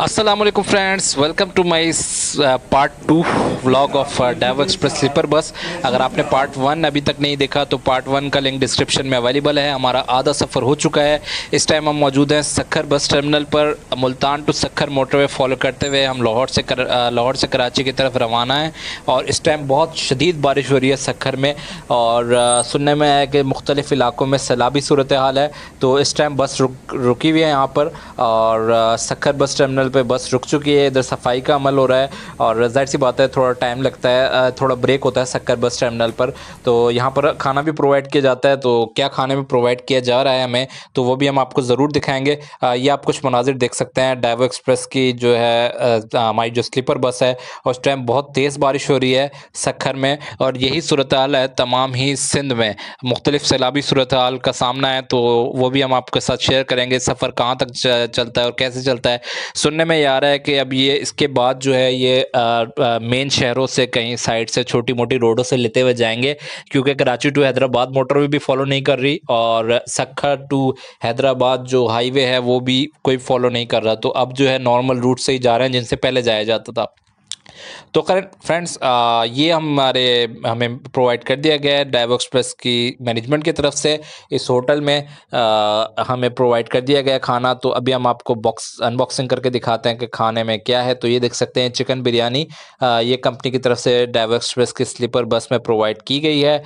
Aslam friends welcome to my part two vlog of Daewoo express sleeper bus अगर आपने part one अभी तक नहीं देखा तो पार्ट वन का लिंक डिस्क्रिप्शन में अवेलेबल है हमारा आधा सफ़र हो चुका है इस टाइम हम मौजूद हैं सखर बस टर्मिनल पर Multan to Sukkur motorway follow करते हुए हम लाहौर से कर uh, लाहौर से कराची की तरफ रवाना है और इस टाइम बहुत शदीद बारिश हो रही है सखर में और uh, सुनने में आया कि मुख्तलिफ़ इलाकों में सैलाबी सूरत हाल है तो इस टाइम बस रुक रुकी हुई है यहाँ पर और uh, Sukkur bus terminal terminal पे बस रुक चुकी है इधर सफाई का अमल हो रहा है और जाहिर सी बात है थोड़ा टाइम लगता है थोड़ा ब्रेक होता है सक्कर बस टर्मिनल पर तो यहाँ पर खाना भी प्रोवाइड किया जाता है तो क्या खाने में प्रोवाइड किया जा रहा है हमें तो वो भी हम आपको ज़रूर दिखाएंगे ये आप कुछ मनाजिर देख सकते हैं डाइवो एक्सप्रेस की जो है हमारी जो स्लीपर बस है उस टाइम बहुत तेज़ बारिश हो रही है सक्खर में और यही सूरत हाल है तमाम ही सिंध में मुख्तलिफ सैलाबी सूरत हाल का सामना है तो वो भी हम आपके साथ शेयर करेंगे सफ़र कहाँ तक चलता है और कैसे चलता है सुन सुनने में ये आ रहा है कि अब ये इसके बाद जो है ये मेन शहरों से कहीं साइड से छोटी मोटी रोडों से लेते हुए जाएंगे क्योंकि कराची टू हैदराबाद मोटरवे भी फॉलो नहीं कर रही और सखा टू हैदराबाद जो हाईवे है वो भी कोई फॉलो नहीं कर रहा तो अब जो है नॉर्मल रूट से ही जा रहे हैं जिनसे पहले जाया जाता था तो करेक्ट फ्रेंड्स ये हमारे हमें प्रोवाइड कर दिया गया है डाइव एक्सप्रेस की मैनेजमेंट की तरफ से इस होटल में आ, हमें प्रोवाइड कर दिया गया खाना तो अभी हम आपको बॉक्स अनबॉक्सिंग करके दिखाते हैं कि खाने में क्या है तो ये देख सकते हैं चिकन बिरयानी ये कंपनी की तरफ से डाइव एक्सप्रेस की स्लीपर बस में प्रोवाइड की गई है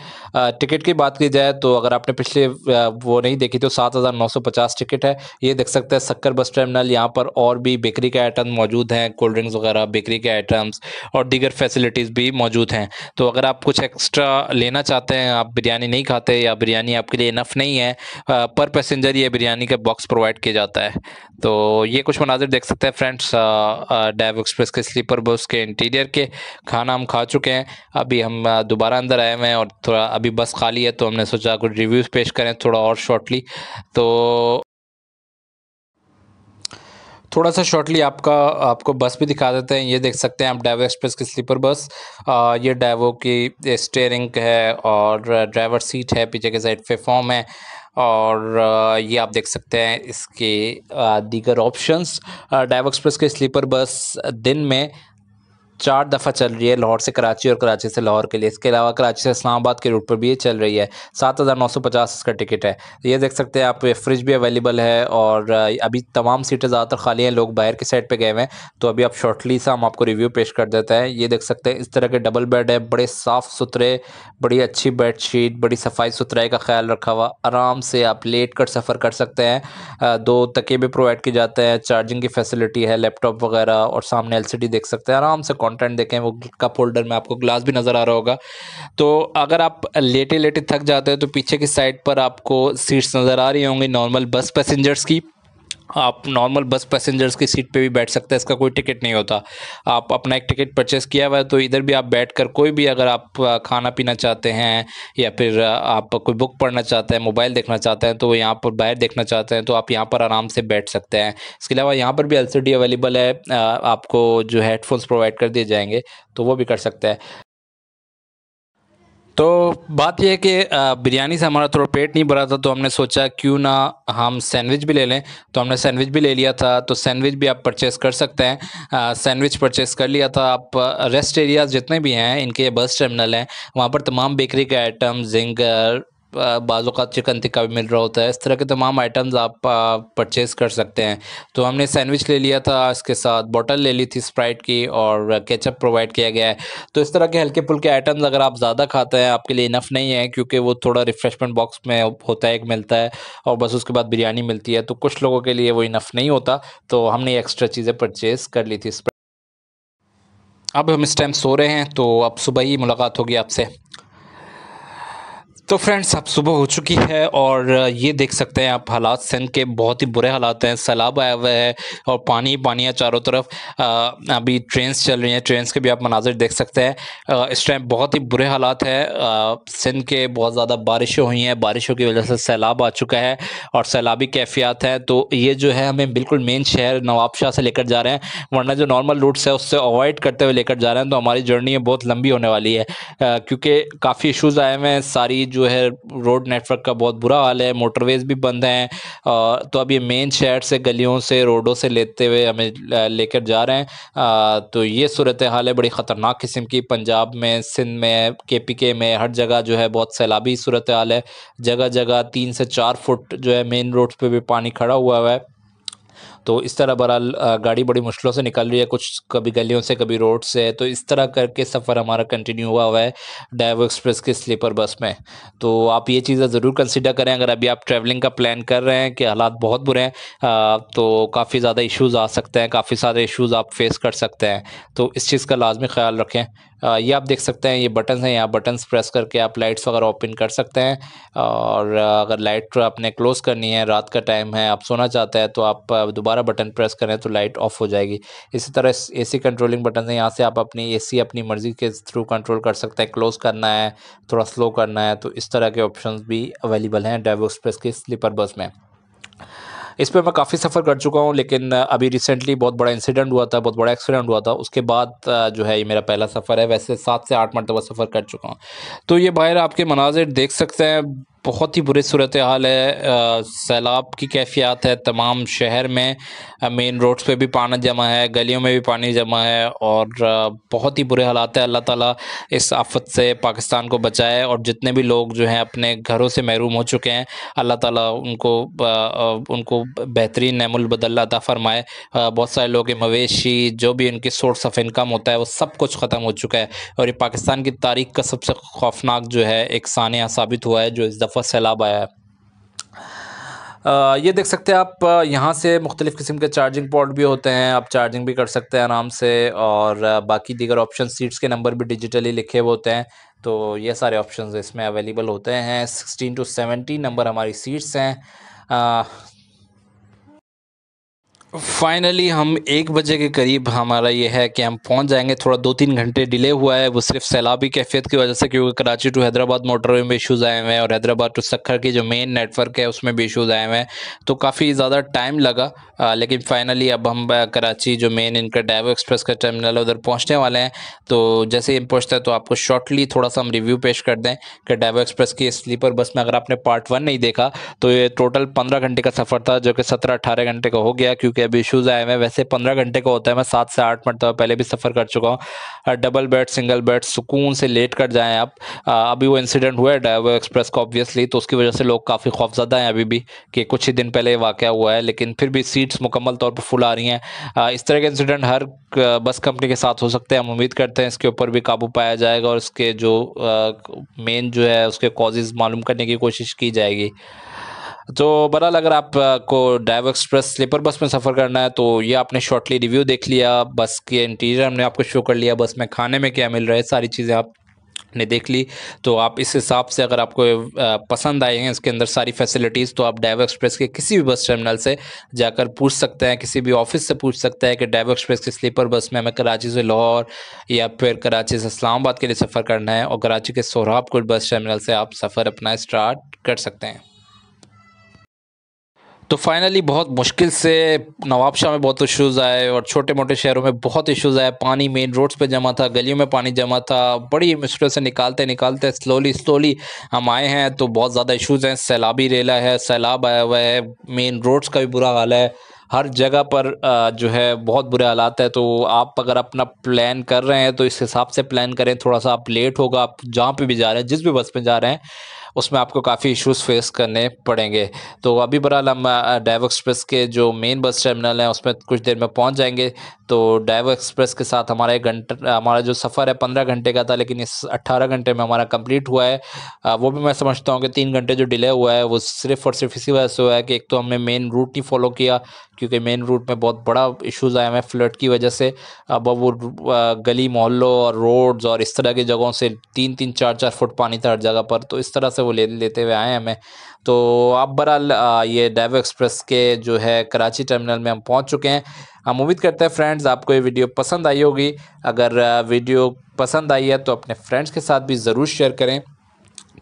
टिकट की बात की जाए तो अगर आपने पिछले वो नहीं देखी तो सात हज़ार नौ सौ पचास टिकट है ये देख सकते हैं शक्कर बस टर्मिनल यहाँ पर और भी बेकरी के आइटम मौजूद हैं कोल्ड ड्रिंक्स वगैरह बेकरी के आइटम्स आइटम्स और दीगर फैसिलिटीज़ भी मौजूद हैं तो अगर आप कुछ एक्स्ट्रा लेना चाहते हैं आप बिरयानी नहीं खाते या बिरयानी आपके लिए इनफ नहीं है पर पैसेंजर ये बिरयानी का बॉक्स प्रोवाइड किया जाता है तो ये कुछ मनाजिर देख सकते हैं फ्रेंड्स डैव एक्सप्रेस के स्लीपर बस के इंटीरियर के खाना हम खा चुके हैं अभी हम दोबारा अंदर आए हुए हैं और थोड़ा अभी बस खाली है तो हमने सोचा कुछ रिव्यूज़ पेश करें थोड़ा और शॉर्टली तो थोड़ा सा शॉर्टली आपका आपको बस भी दिखा देते हैं ये देख सकते हैं आप डाइवो एक्सप्रेस की स्लीपर बस आ, ये डाइवो की स्टेयरिंग है और ड्राइवर सीट है पीछे के साइड पे फॉर्म है और ये आप देख सकते हैं इसके दीगर ऑप्शंस डाइव एक्सप्रेस के स्लीपर बस दिन में चार दफ़ा चल रही है लाहौर से कराची और कराची से लाहौर के लिए इसके अलावा कराची से इस्लामाबाद के रूट पर भी ये चल रही है सात हज़ार नौ सौ पचास इसका टिकट है ये देख सकते हैं आप फ्रिज भी अवेलेबल है और अभी तमाम सीटें ज़्यादातर खाली हैं लोग बाहर के साइड पर गए हुए हैं तो अभी आप शॉर्टली सा हम आपको रिव्यू पेश कर देते हैं ये देख सकते हैं इस तरह के डबल बेड है बड़े साफ़ सुथरे बड़ी अच्छी शीट बड़ी सफाई सुथराई का ख्याल रखा हुआ आराम से आप लेट कर सफ़र कर सकते हैं दो तके भी प्रोवाइड किए जाते हैं चार्जिंग की फैसिलिटी है लैपटॉप वगैरह और सामने एल देख सकते हैं आराम से कंटेंट देखें वो गिट का फोल्डर में आपको ग्लास भी नज़र आ रहा होगा तो अगर आप लेटे लेटे थक जाते हैं तो पीछे की साइड पर आपको सीट्स नज़र आ रही होंगी नॉर्मल बस पैसेंजर्स की आप नॉर्मल बस पैसेंजर्स की सीट पे भी बैठ सकते हैं इसका कोई टिकट नहीं होता आप अपना एक टिकट परचेस किया हुआ है तो इधर भी आप बैठकर कोई भी अगर आप खाना पीना चाहते हैं या फिर आप कोई बुक पढ़ना चाहते हैं मोबाइल देखना चाहते हैं तो यहाँ पर बाहर देखना चाहते हैं तो आप यहाँ पर आराम से बैठ सकते हैं इसके अलावा यहाँ पर भी एल अवेलेबल है आपको जो हेडफोन्स प्रोवाइड कर दिए जाएंगे तो वो भी कर सकते हैं तो बात यह है कि बिरयानी से हमारा थोड़ा पेट नहीं भरा था तो हमने सोचा क्यों ना हम सैंडविच भी ले लें तो हमने सैंडविच भी ले लिया था तो सैंडविच भी आप परचेस कर सकते हैं सैंडविच परचेस कर लिया था आप रेस्ट एरियाज जितने भी हैं इनके बस टर्मिनल हैं वहाँ पर तमाम बेकरी के आइटम जिंगर बाज़ात चिकन टिक्का भी मिल रहा होता है इस तरह के तमाम आइटम्स आप परचेज़ कर सकते हैं तो हमने सैंडविच ले लिया था इसके साथ बॉटल ले ली थी स्प्राइट की और केचप प्रोवाइड किया गया है तो इस तरह के हल्के फुल्के आइटम्स अगर आप ज़्यादा खाते हैं आपके लिए इनफ नहीं है क्योंकि वो थोड़ा रिफ्रेशमेंट बॉक्स में होता है एक मिलता है और बस उसके बाद बिरयानी मिलती है तो कुछ लोगों के लिए वो इनफ नहीं होता तो हमने एक्स्ट्रा चीज़ें परचेज़ कर ली थी अब हम इस टाइम सो रहे हैं तो अब सुबह ही मुलाकात होगी आपसे तो फ्रेंड्स अब सुबह हो चुकी है और ये देख सकते हैं आप हालात सिंध के बहुत ही बुरे हालात हैं सैलाब आया हुआ है और पानी ही पानी है चारों तरफ अभी ट्रेन्स चल रही हैं ट्रेन्स के भी आप मनाजिर देख सकते हैं इस टाइम बहुत ही बुरे हालात हैं सिंध के बहुत ज़्यादा बारिशें हुई हैं बारिशों की वजह से सैलाब आ चुका है और सैलाबी कैफियात हैं तो ये जो है हमें बिल्कुल मेन शहर नवाबशाह से लेकर जा रहे हैं वरना जो नॉर्मल रूट्स है उससे अवॉइड करते हुए लेकर जा रहे हैं तो हमारी जर्नी बहुत लंबी होने वाली है क्योंकि काफ़ी इशूज़ आए हुए हैं सारी जो है रोड नेटवर्क का बहुत बुरा हाल है मोटरवेज भी बंद हैं तो अब ये मेन शहर से गलियों से रोडों से लेते हुए हमें लेकर जा रहे हैं तो ये सूरत हाल है बड़ी ख़तरनाक किस्म की पंजाब में सिंध में के पी के में हर जगह जो है बहुत सैलाबी सूरत हाल है जगह जगह तीन से चार फुट जो है मेन रोड पर भी पानी खड़ा हुआ हुआ है तो इस तरह बहरहाल गाड़ी बड़ी मुश्किलों से निकल रही है कुछ कभी गलियों से कभी रोड से तो इस तरह करके सफ़र हमारा कंटिन्यू हुआ हुआ है डाइवो एक्सप्रेस के स्लीपर बस में तो आप ये चीज़ें ज़रूर कंसिडर करें अगर अभी आप ट्रैवलिंग का प्लान कर रहे हैं कि हालात बहुत बुरे हैं तो काफ़ी ज़्यादा इशूज़ आ सकते हैं काफ़ी सारे इशूज़ आप फेस कर सकते हैं तो इस चीज़ का लाजमी ख्याल रखें ये आप देख सकते हैं ये बटन्स हैं यहाँ बटन्स प्रेस करके आप लाइट्स वगैरह ओपन कर सकते हैं और अगर लाइट आपने क्लोज़ करनी है रात का टाइम है आप सोना चाहते हैं तो आप दोबारा दोबारा बटन प्रेस करें तो लाइट ऑफ हो जाएगी इसी तरह एसी कंट्रोलिंग बटन है यहाँ से आप अपनी एसी अपनी मर्ज़ी के थ्रू कंट्रोल कर सकते हैं क्लोज़ करना है थोड़ा स्लो करना है तो इस तरह के ऑप्शन भी अवेलेबल हैं डेवो एक्सप्रेस के स्लीपर बस में इस पर मैं काफ़ी सफ़र कर चुका हूँ लेकिन अभी रिसेंटली बहुत बड़ा इंसिडेंट हुआ था बहुत बड़ा एक्सीडेंट हुआ था उसके बाद जो है ये मेरा पहला सफ़र है वैसे सात से आठ मरतबा सफ़र कर चुका हूँ तो ये बाहर आपके मनाजिर देख सकते हैं बहुत ही बुरे सूरत हाल है सैलाब की कैफियत है तमाम शहर में मेन रोड्स पे भी पानी जमा है गलियों में भी पानी जमा है और बहुत ही बुरे हालात है अल्लाह ताला इस आफत से पाकिस्तान को बचाए और जितने भी लोग जो हैं अपने घरों से महरूम हो चुके हैं अल्लाह ताला उनको उनको बेहतरीन नमलबदल अदा फरमाए बहुत सारे लोग मवेशी जो भी उनके सोर्स ऑफ इनकम होता है वो सब कुछ ख़त्म हो चुका है और ये पाकिस्तान की तारीख का सबसे खौफनाक जो है एक सानिया साबित हुआ है जो इस दफ़ा हुआ सैलाब आया है ये देख सकते हैं आप यहाँ से मुख्तलिफ़ किस्म के चार्जिंग पॉट भी होते हैं आप चार्जिंग भी कर सकते हैं आराम से और बाकी दीगर ऑप्शन सीट्स के नंबर भी डिजिटली लिखे हुए होते हैं तो ये सारे ऑप्शन इसमें अवेलेबल होते हैं सिक्सटीन टू सेवेंटीन नंबर हमारी सीट्स हैं फाइनली हम एक बजे के करीब हमारा ये है कि हम पहुंच जाएंगे थोड़ा दो तीन घंटे डिले हुआ है वो सिर्फ सैलाबी कैफियत की वजह से क्योंकि कराची टू हैदराबाद मोटरवे में इशूज़ आए हुए हैं और हैदराबाद टू सखर की जो मेन नेटवर्क है उसमें भी इशूज़ आए हुए हैं तो काफ़ी ज़्यादा टाइम लगा आ, लेकिन फाइनली अब हम कराची जो मेन इनका डाइवो एक्सप्रेस का टर्मिनल उधर पहुँचने वाले हैं तो जैसे ही हम पहुँचते हैं तो आपको शॉर्टली थोड़ा सा हम रिव्यू पेश कर दें कि डाइवो एक्सप्रेस की स्लीपर बस में अगर आपने पार्ट वन नहीं देखा तो ये टोटल पंद्रह घंटे का सफ़र था जो कि सत्रह अठारह घंटे का हो गया क्योंकि क्योंकि अभी इशूज़ आए हैं वैसे पंद्रह घंटे का होता है मैं सात से आठ मरतबा तो पहले भी सफ़र कर चुका हूँ डबल बेड सिंगल बेड सुकून से लेट कर जाएँ आप अभी वो इंसिडेंट हुआ है ड्राइवर एक्सप्रेस का ऑब्वियसली तो उसकी वजह से लोग काफ़ी खौफजदा हैं अभी भी कि कुछ ही दिन पहले वाक़ हुआ है लेकिन फिर भी सीट्स मुकम्मल तौर पर फुल आ रही हैं इस तरह के इंसिडेंट हर बस कंपनी के साथ हो सकते हैं हम उम्मीद करते हैं इसके ऊपर भी काबू पाया जाएगा और इसके जो मेन जो है उसके कॉजेज़ मालूम करने की कोशिश की जाएगी तो बड़ा अगर आपको डाइव एक्सप्रेस स्लीपर बस में सफ़र करना है तो ये आपने शॉर्टली रिव्यू देख लिया बस के इंटीरियर हमने आपको शो कर लिया बस में खाने में क्या मिल रहा है सारी चीज़ें आप ने देख ली तो आप इस हिसाब से अगर आपको पसंद आए हैं इसके अंदर सारी फैसिलिटीज़ तो आप डाइव एक्सप्रेस के किसी भी बस टर्मिनल से जाकर पूछ सकते हैं किसी भी ऑफिस से पूछ सकते हैं कि डाइव एक्सप्रेस के स्लीपर बस में हमें कराची से लाहौर या फिर कराची से इस्लामाबाद के लिए सफ़र करना है और कराची के को बस टर्मिनल से आप सफ़र अपना स्टार्ट कर सकते हैं तो फाइनली बहुत मुश्किल से नवाबशाह में बहुत इश्यूज़ आए और छोटे मोटे शहरों में बहुत इश्यूज़ आए पानी मेन रोड्स पे जमा था गलियों में पानी जमा था बड़ी मुश्किल से निकालते निकालते स्लोली स्लोली हम आए हैं तो बहुत ज़्यादा इश्यूज़ हैं सैलाबी रेला है सैलाब आया हुआ है मेन रोड्स का भी बुरा हाल है हर जगह पर जो है बहुत बुरे हालात है तो आप अगर अपना प्लान कर रहे हैं तो इस हिसाब से प्लान करें थोड़ा सा आप लेट होगा आप जहाँ पर भी जा रहे हैं जिस भी बस में जा रहे हैं उसमें आपको काफ़ी इश्यूज फेस करने पड़ेंगे तो अभी बहरहाल हम डाइव एक्सप्रेस के जो मेन बस टर्मिनल हैं उसमें कुछ देर में पहुँच जाएंगे तो डाइव एक्सप्रेस के साथ हमारा एक घंटा हमारा जो सफ़र है पंद्रह घंटे का था लेकिन इस अट्ठारह घंटे में हमारा कम्प्लीट हुआ है वो भी मैं समझता हूँ कि तीन घंटे जो डिले हुआ है वो सिर्फ और सिर्फ इसी वजह से हुआ है कि एक तो हमने मेन रूट नहीं फॉलो किया क्योंकि मेन रूट में बहुत बड़ा इशूज़ आया है फ्लड की वजह से अब वो गली मोहल्लों और रोड्स और इस तरह की जगहों से तीन तीन चार चार फुट पानी था हर जगह पर तो इस तरह से वो ले लेते हुए आए हमें तो आप बहरहाल ये डाइव एक्सप्रेस के जो है कराची टर्मिनल में हम पहुंच चुके हैं हम उम्मीद करते हैं फ्रेंड्स आपको ये वीडियो पसंद आई होगी अगर वीडियो पसंद आई है तो अपने फ्रेंड्स के साथ भी ज़रूर शेयर करें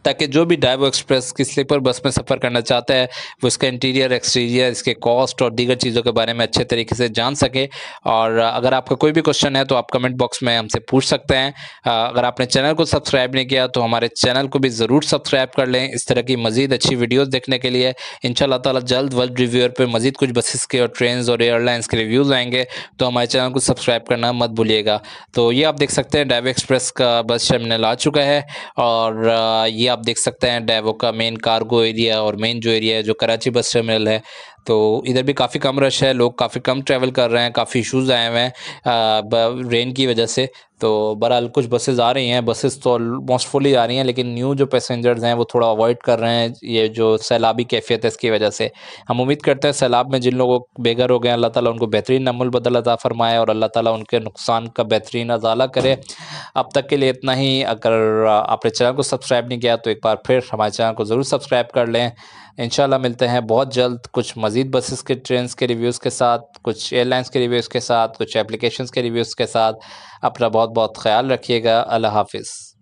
ताकि जो भी डाइवो एक्सप्रेस की स्लीपर बस में सफ़र करना चाहता है वो इसका इंटीरियर एक्सटीरियर इसके कॉस्ट और दीगर चीज़ों के बारे में अच्छे तरीके से जान सके और अगर आपका कोई भी क्वेश्चन है तो आप कमेंट बॉक्स में हमसे पूछ सकते हैं अगर आपने चैनल को सब्सक्राइब नहीं किया तो हमारे चैनल को भी ज़रूर सब्सक्राइब कर लें इस तरह की मज़ीद अच्छी वीडियोज़ देखने के लिए इन तला जल्द वर्ल्ड रिव्यूअर पर मज़ीद कुछ बसेस के और ट्रेन और एयरलाइंस के रिव्यूज़ आएंगे तो हमारे चैनल को सब्सक्राइब करना मत भूलिएगा तो ये आप देख सकते हैं डाइवो एक्सप्रेस का बस टर्मिनल आ चुका है और ये ये आप देख सकते हैं डेवो का मेन कार्गो एरिया और मेन जो एरिया है जो कराची बस टर्मिनल है तो इधर भी काफ़ी कम रश है लोग काफ़ी कम ट्रैवल कर रहे हैं काफ़ी इशूज़ आए हुए हैं रेन की वजह से तो बहरहाल कुछ बसेज़ आ रही हैं बसेज़ तो ऑलमोस्ट फुली आ रही हैं लेकिन न्यू जो पैसेंजर्स हैं वो थोड़ा अवॉइड कर रहे हैं ये जो सैलाबी कैफियत है इसकी वजह से हम उम्मीद करते हैं सैलाब में जिन लोगों बेघर हो गए अल्लाह ताला उनको बेहतरीन अमल बदल अदा फरमाए और अल्लाह ताला उनके नुकसान का बेहतरीन अजाला करे अब तक के लिए इतना ही अगर आपने चैनल को सब्सक्राइब नहीं किया तो एक बार फिर हमारे चैनल को ज़रूर सब्सक्राइब कर लें इन मिलते हैं बहुत जल्द कुछ मज़ीद बसेस के ट्रेन के रिव्यूज़ के साथ कुछ एयरलाइंस के रिव्यूज़ के साथ कुछ एप्लीकेशन के रिव्यूज़ के साथ अपना बहुत बहुत ख्याल रखिएगा अल्लाह हाफिज़